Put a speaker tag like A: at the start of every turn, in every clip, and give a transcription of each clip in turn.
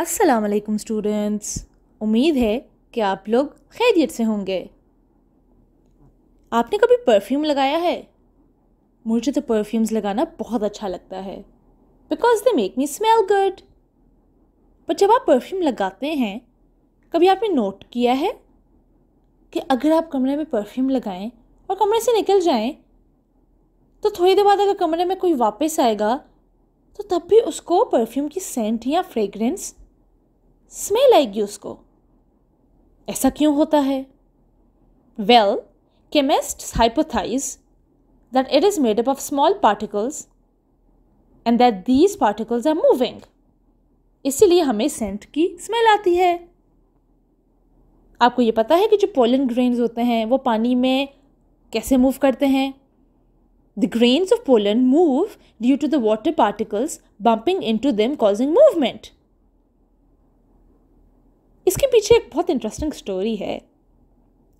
A: अस्सलाम वालेकुम स्टूडेंट्स उम्मीद है कि आप लोग खैरियत से होंगे आपने कभी परफ्यूम लगाया है मुझे तो परफ्यूम्स लगाना बहुत अच्छा लगता है because they make me smell good पर जब आप परफ्यूम लगाते हैं कभी आपने नोट किया है कि अगर आप कमरे में परफ्यूम लगाएं और कमरे से निकल जाएं तो थोड़ी देर बाद अगर कमरे में कोई वापस आएगा तो तब भी उसको परफ्यूम की सेंट या फ्रेगरेंस स्मेल आएगी उसको ऐसा क्यों होता है well chemists hypothesize that it is made up of small particles and that these particles are moving इसीलिए हमें सेंट की स्मेल आती है आपको ये पता है कि जो पोलन ग्रेन्स होते हैं वो पानी में कैसे मूव करते हैं the grains of pollen move due to the water particles bumping into them causing movement इसके पीछे एक बहुत इंटरेस्टिंग स्टोरी है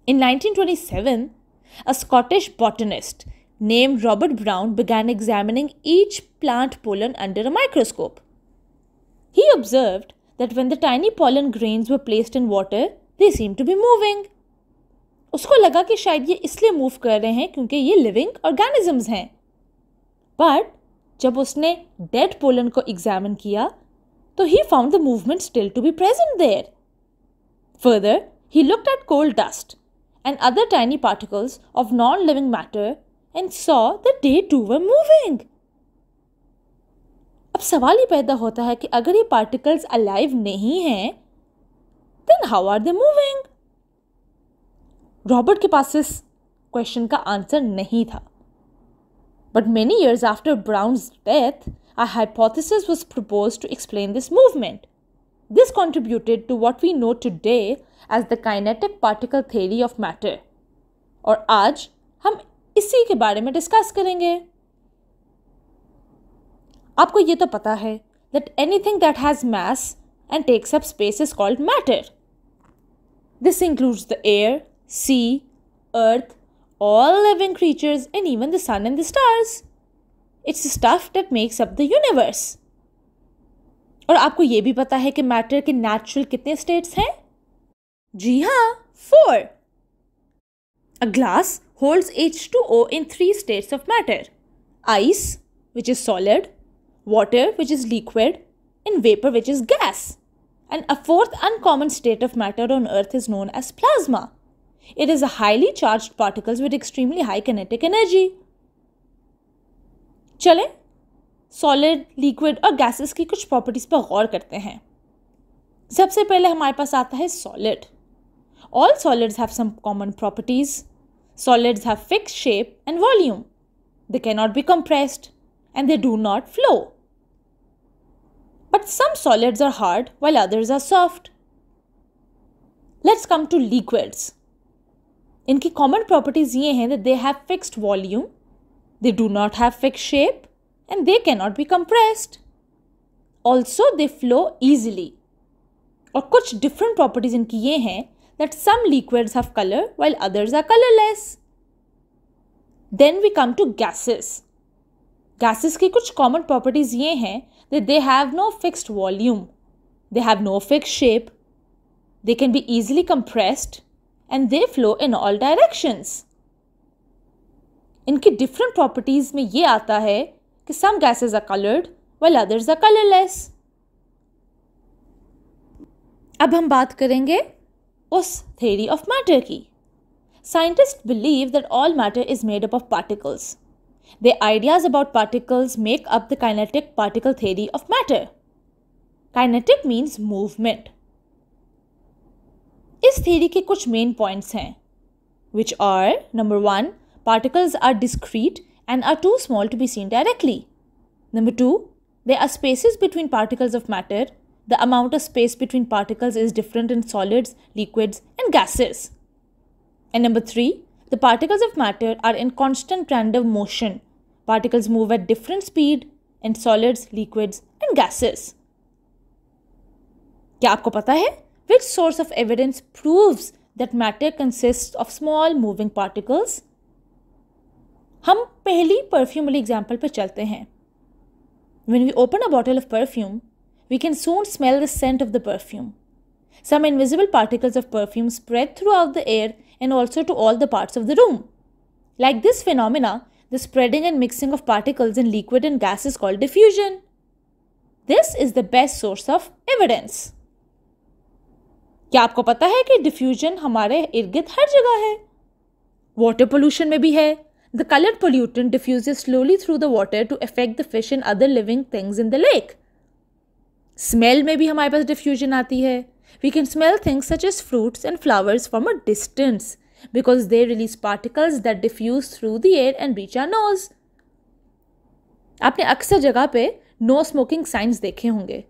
A: in 1927 a Scottish botanist name Robert Brown began examining each plant pollen under a microscope he observe that when the tiny pollen grains were placed in water they seem to be moving उसको लगा कि शायद ये इसलिए move कर रहे हैं क्योंकि ये लिविंग ऑर्गेनिजम्स हैं बट जब उसने डेड पोलन को एग्जामिन किया तो he found the movement still to be present there Further, he looked at coal dust and other tiny particles of non living matter and saw that they too were moving. अब सवाल ही पैदा होता है कि अगर ये पार्टिकल्स अलाइव नहीं हैं then how are they moving Robert के पास इस क्वेश्चन का आंसर नहीं था but many years after Brown's death a hypothesis was propose to explain this movement this contributed to what we know today as the kinetic particle theory of matter. Or, आज ham इसी के बारे में discuss करेंगे आपको ये तो पता है that anything that has and takes up space is called matter. This includes the air, sea, earth, all living creatures, and even the sun and the stars. It's the stuff that makes up the universe. और आपको ये भी पता है कि matter के natural कितने states हैं जी हाँ for a glass holds H two O in three states of matter ice which is solid water which is liquid and vapour which is gas and a fourth uncommon state of matter on earth is known as plasma it is a highly charge particles with extremely high kinetic energy चलें solid liquid और gases की कुछ properties पर गौर करते हैं सबसे पहले हमारे पास आता है solid all solids have some common properties solids have fix shape and volume they can not be compressed and they do not flow but some solids are hard well others are soft let's come to liquids इनकी common properties ये हैं they have fixed volume they do not have fix shape and they cannot be compressed. Also, they flow easily. और कुछ different properties इनकी ये हैं that some liquids have color while others are colorless. Then we come to gases. Gases की कुछ common properties ये हैं that they have no fixed volume, they have no fixed shape, they can be easily compressed and they flow in all directions. इनकी different properties में ये आता है some gases are colored while others are colorless. अब हम बात करेंगे उस थेरी ऑफ मैटर की Scientists believe that all matter is made up of particles. Their ideas about particles make up the kinetic particle theory of matter. Kinetic means movement. इस theory के कुछ main points हैं which are number one particles are discrete and are too small to be seen directly. Number 2. There are spaces between particles of matter. The amount of space between particles is different in solids, liquids, and gases. And number 3. The particles of matter are in constant random motion. Particles move at different speed in solids, liquids, and gases. क्या आपको पता है which source of evidence proves that matter consists of small moving particles? हम पहली perfume वाली example पर चलते हैं when we open a bottle of perfume we can soon smell the scent of the perfume some invisible particles of perfume spread throughout the air and also to all the parts of the room like this phenomena the spreading and mixing of particles in liquid and gas is called diffusion this is the best source of evidence क्या आपको पता है कि diffusion हमारे इर्गिद हर जगह है water pollution में भी है The colored pollutant diffuses slowly through the water to affect the fish and other living things in the lake. Smell may be हमारे पास diffusion आती hai. We can smell things such as fruits and flowers from a distance because they release particles that diffuse through the air and reach our nose. आपने अक्सर जगह पे no smoking science देखे होंगे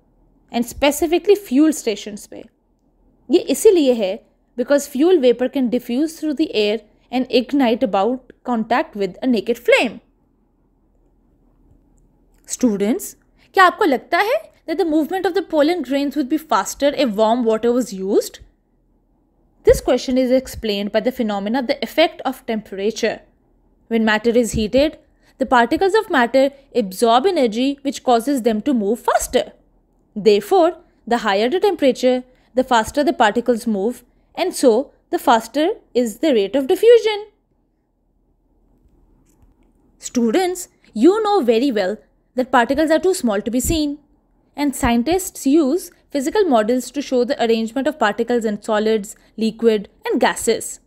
A: and specifically fuel station पे ये इसीलिए है fuel vapor can diffuse through the air and ignite ignite about contact with a naked flame. Students, क्या आपको लगता है that the movement of the pollen grains would be faster if warm water was used? This question is explained by the phenomena of the effect of temperature. When matter is heated, the particles of matter absorb energy which causes them to move faster. Therefore, the higher the temperature, the faster the particles move, and so the faster is the rate of diffusion. Students, you know very well that particles are too small to be seen. And scientists use physical models to show the arrangement of particles in solids, liquid, and gases.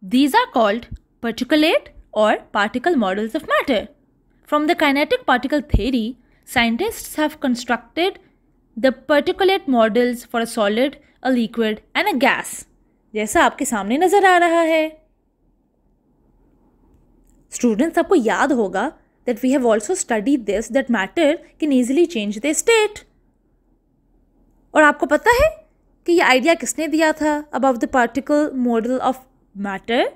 A: These are called particulate or particle models of matter. From the kinetic particle theory, scientists have constructed the particulate models for a solid, a liquid, and a gas. जैसा आपके सामने नजर आ रहा है students आपको याद होगा that we have also study this that matter can easily change the state और आपको पता है कि ये आइडिया किसने दिया था about the particle model of matter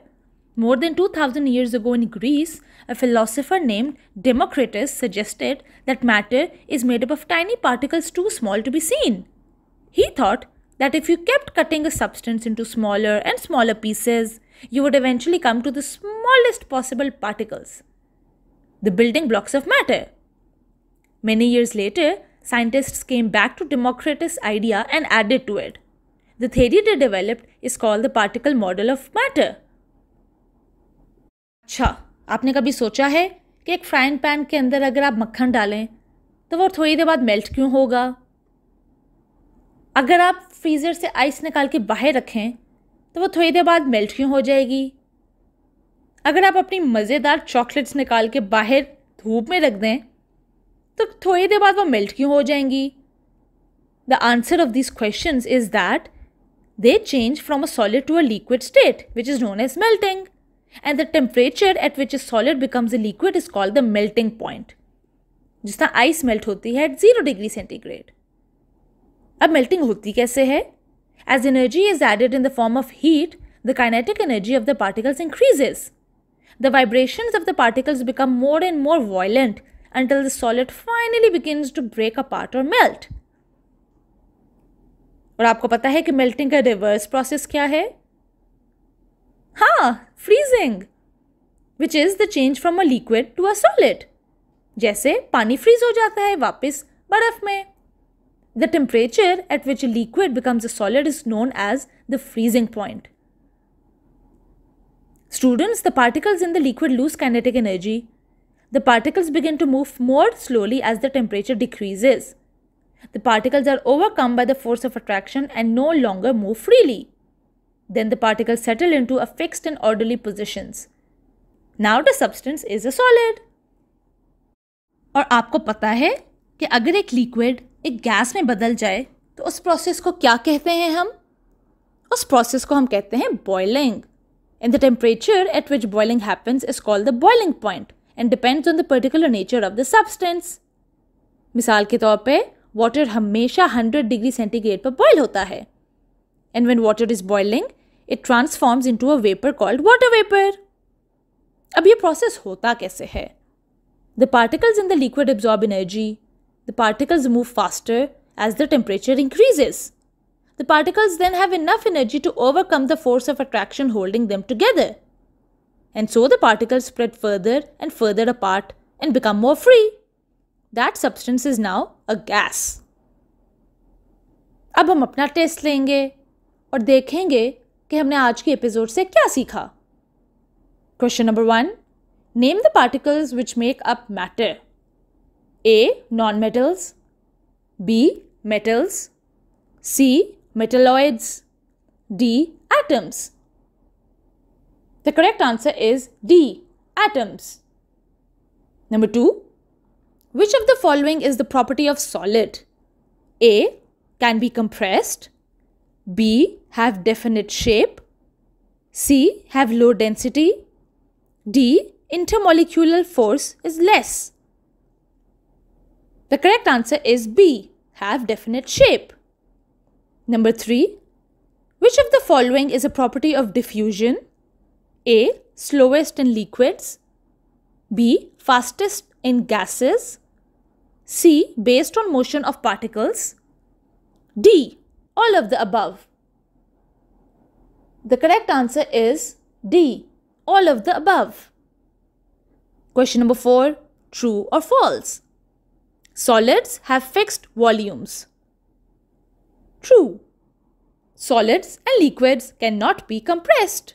A: more than two thousand years ago in Greece a philosopher name Democritus suggested that matter is made up of tiny particles too small to be seen he thought that if you kept cutting a substance into smaller and smaller pieces you would eventually come to the smallest possible particles, the building blocks of matter. Many years later, scientists came back to Democritus' idea and added to it. The theory they developed is called the particle model of matter. अच्छा आपने कभी सोचा है कि एक frying pan के अंदर अगर आप मक्खन डालें तो वो थोड़ी देर बाद मेल्ट क्यों होगा अगर आप फ्रीज़र से आइस निकाल के बाहर रखें तो वो थोड़ी देर बाद मेल्ट क्यों हो जाएगी अगर आप अपनी मज़ेदार चॉकलेट्स निकाल के बाहर धूप में रख दें तो थोड़ी देर बाद वो मेल्ट क्यों हो जाएंगी the answer of this question is that they change from a solid to a liquid state which is known as melting and the temperature at which is solid becomes a liquid is called the melting point जिस तरह ice melt होती है at zero degree centigrade अब melting होती कैसे है As energy is added in the form of heat, the kinetic energy of the particles increases. The vibrations of the particles become more and more violent until the solid finally begins to break apart or melt. और आपको पता है कि melting का reverse process क्या है हाँ freezing which is the change from a liquid to a solid जैसे पानी फ्रीज हो जाता है वापस बर्फ़ में the temperature at which a liquid becomes a solid is known as the freezing point. Students, the particles in the liquid lose kinetic energy. The particles begin to move more slowly as the temperature decreases. The particles are overcome by the force of attraction and no longer move freely. Then the particles settle into a fixed and orderly positions. Now the substance is a solid. Or, आपको पता है कि अगर एक एक gas में बदल जाए तो उस प्रोसेस को क्या कहते हैं हम उस प्रोसेस को हम कहते हैं boiling and the temperature at which boiling happens is called the boiling point and depends on the particular nature of the substance मिसाल के तौर पे वाटर हमेशा 100 डिग्री सेंटीग्रेड पर बॉयल होता है and when water is boiling it transforms into a vapour called water vapour अब ये प्रोसेस होता कैसे है the particles in the liquid absorb energy The particles move faster as the temperature increases. The particles then have enough energy to overcome the force of attraction holding them together. And so the particles spread further and further apart and become more free. That substance is now a gas. अब हम अपना test लेंगे और देखेंगे कि हमने आज के एपिसोड से क्या सीखा question number one name the particles which make up matter a. Nonmetals B. Metals C. Metalloids D. Atoms The correct answer is D. Atoms Number 2. Which of the following is the property of solid? A. Can be compressed B. Have definite shape C. Have low density D. Intermolecular force is less the correct answer is B. Have definite shape. Number 3. Which of the following is a property of diffusion? A. Slowest in liquids. B. Fastest in gases. C. Based on motion of particles. D. All of the above. The correct answer is D. All of the above. Question number 4. True or false? Solids have fixed volumes. True. Solids and liquids cannot be compressed.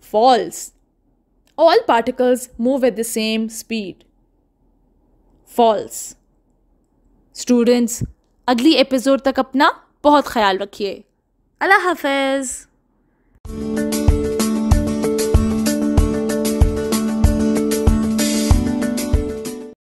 A: False. All particles move at the same speed. False. Students, अगली episode तक अपना बहुत ख्याल रखिए अल्लाह हाफिज़